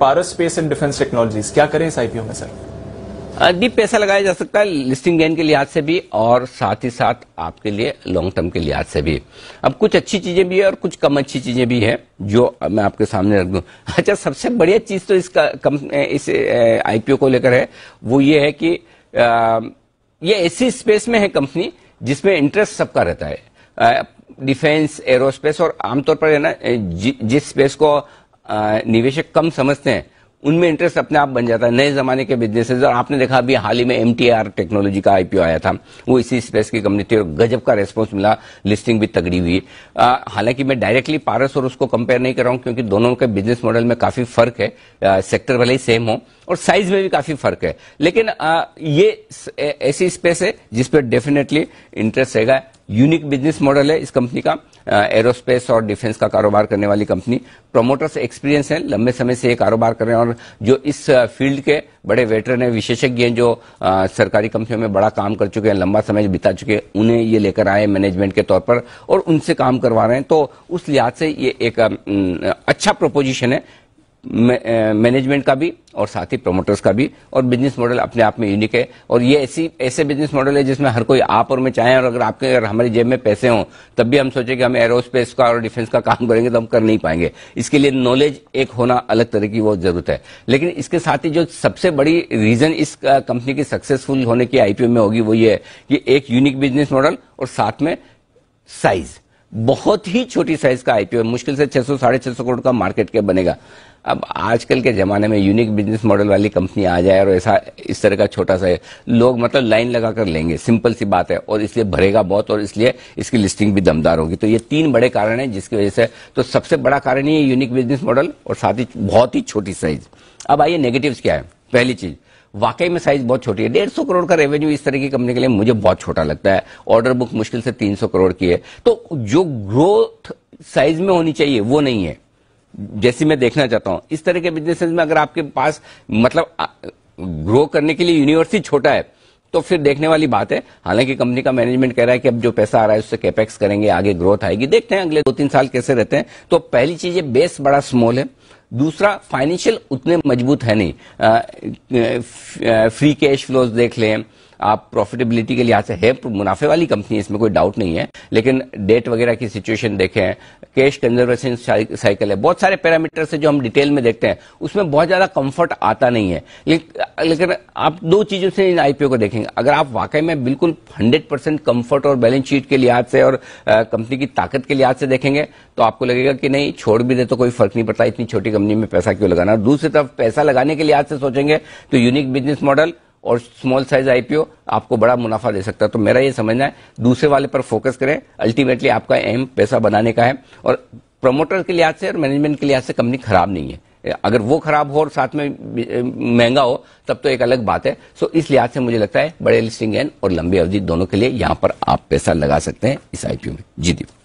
Paras space and defence technologies क्या करें इस आईपीओ में सर अभी पैसा लगाया जा सकता है लिस्टिंग गेन के लिहाज से भी और साथ ही साथ आपके लिए लॉन्ग टर्म के लिहाज से भी अब कुछ अच्छी चीजें भी है और कुछ कम अच्छी चीजें भी है जो मैं आपके सामने रख दू अच्छा सबसे बढ़िया चीज तो इसका कम इस आईपीओ को लेकर है वो ये है कि आ, ये ऐसी स्पेस में है कंपनी जिसमें इंटरेस्ट सबका रहता है आ, डिफेंस एरोस्पेस और आमतौर पर है ना जिस स्पेस को निवेशक कम समझते हैं उनमें इंटरेस्ट अपने आप बन जाता है नए जमाने के बिजनेसेस और आपने देखा अभी हाल ही में एमटीआर टेक्नोलॉजी का आईपीओ आया था वो इसी स्पेस की कंपनी थी और गजब का रेस्पॉन्स मिला लिस्टिंग भी तगड़ी हुई हालांकि मैं डायरेक्टली पारस और उसको कंपेयर नहीं कर रहा हूं क्योंकि दोनों के बिजनेस मॉडल में काफी फर्क है आ, सेक्टर भले ही सेम हो और साइज में भी काफी फर्क है लेकिन आ, ये ऐसी स्पेस है जिसपे डेफिनेटली इंटरेस्ट रहेगा यूनिक बिजनेस मॉडल है इस कंपनी का एरोस्पेस और डिफेंस का कारोबार करने वाली कंपनी प्रमोटर्स एक्सपीरियंस है लंबे समय से ये कारोबार कर रहे हैं और जो इस फील्ड के बड़े वेटरन है विशेषज्ञ हैं जो आ, सरकारी कंपनियों में बड़ा काम कर चुके हैं लंबा समय बिता चुके हैं उन्हें ये लेकर आए मैनेजमेंट के तौर पर और उनसे काम करवा रहे हैं तो उस लिहाज से ये एक अच्छा प्रोपोजिशन है मैनेजमेंट का भी और साथ ही प्रोमोटर्स का भी और बिजनेस मॉडल अपने आप में यूनिक है और ये ऐसी ऐसे बिजनेस मॉडल है जिसमें हर कोई आप और मैं चाहे और अगर आपके अगर हमारी जेब में पैसे हों तब भी हम सोचें कि हम एरोस्पेस का और डिफेंस का काम करेंगे तो हम कर नहीं पाएंगे इसके लिए नॉलेज एक होना अलग तरह की वो जरूरत है लेकिन इसके साथ ही जो सबसे बड़ी रीजन इस कंपनी की सक्सेसफुल होने की आईपीओ में होगी वो ये कि एक यूनिक बिजनेस मॉडल और साथ में साइज बहुत ही छोटी साइज का आईपीओ मुश्किल से 600 सौ साढ़े छह करोड़ का मार्केट के बनेगा अब आजकल के ज़माने में यूनिक बिजनेस मॉडल वाली कंपनी आ जाए और ऐसा इस तरह का छोटा सा लोग मतलब लाइन लगा कर लेंगे सिंपल सी बात है और इसलिए भरेगा बहुत और इसलिए इसकी लिस्टिंग भी दमदार होगी तो ये तीन बड़े कारण हैं जिसकी वजह से तो सबसे बड़ा कारण ही यूनिक बिजनेस मॉडल और साथ ही बहुत ही छोटी साइज अब आइए नेगेटिव क्या है पहली चीज़ वाकई में साइज बहुत छोटी है डेढ़ सौ करोड़ का रेवेन्यू इस तरह की कंपनी के लिए मुझे बहुत छोटा लगता है ऑर्डर बुक मुश्किल से तीन सौ करोड़ की है तो जो ग्रोथ साइज में होनी चाहिए वो नहीं है जैसी मैं देखना चाहता हूं इस तरह के बिजनेस में अगर आपके पास मतलब ग्रो करने के लिए यूनिवर्स ही छोटा है तो फिर देखने वाली बात है हालांकि कंपनी का मैनेजमेंट कह रहा है कि अब जो पैसा आ रहा है उससे कैपेक्स करेंगे आगे ग्रोथ आएगी देखते हैं अगले दो तीन साल कैसे रहते हैं तो पहली चीज ये बेस बड़ा स्मॉल है दूसरा फाइनेंशियल उतने मजबूत है नहीं आ, फ्री कैश फ्लोज देख लें आप प्रॉफिटेबिलिटी के लिहाज से है मुनाफे वाली कंपनी इसमें कोई डाउट नहीं है लेकिन डेट वगैरह की सिचुएशन देखें कैश कंजर्वेशन साइकिल है बहुत सारे पैरामीटर से जो हम डिटेल में देखते हैं उसमें बहुत ज्यादा कंफर्ट आता नहीं है लेकिन आप दो चीजों से इन आईपीओ को देखेंगे अगर आप वाकई में बिल्कुल हंड्रेड परसेंट कंफर्ट और बैलेंस शीट के लिहाज से और कंपनी की ताकत के लिहाज से देखेंगे तो आपको लगेगा कि नहीं छोड़ भी दे तो कोई फर्क नहीं पड़ता इतनी छोटी कंपनी में पैसा क्यों लगाना दूसरी तरफ पैसा लगाने के लिहाज से सोचेंगे तो यूनिक बिजनेस मॉडल और स्मॉल साइज आईपीओ आपको बड़ा मुनाफा दे सकता है तो मेरा ये समझना है दूसरे वाले पर फोकस करें अल्टीमेटली आपका एम पैसा बनाने का है और प्रमोटर के लिहाज से और मैनेजमेंट के लिहाज से कंपनी खराब नहीं है अगर वो खराब हो और साथ में महंगा हो तब तो एक अलग बात है सो इस लिहाज से मुझे लगता है बड़े लिस्टिंग एन और लंबी अवधि दोनों के लिए यहां पर आप पैसा लगा सकते हैं इस आईपीओ में जी दीप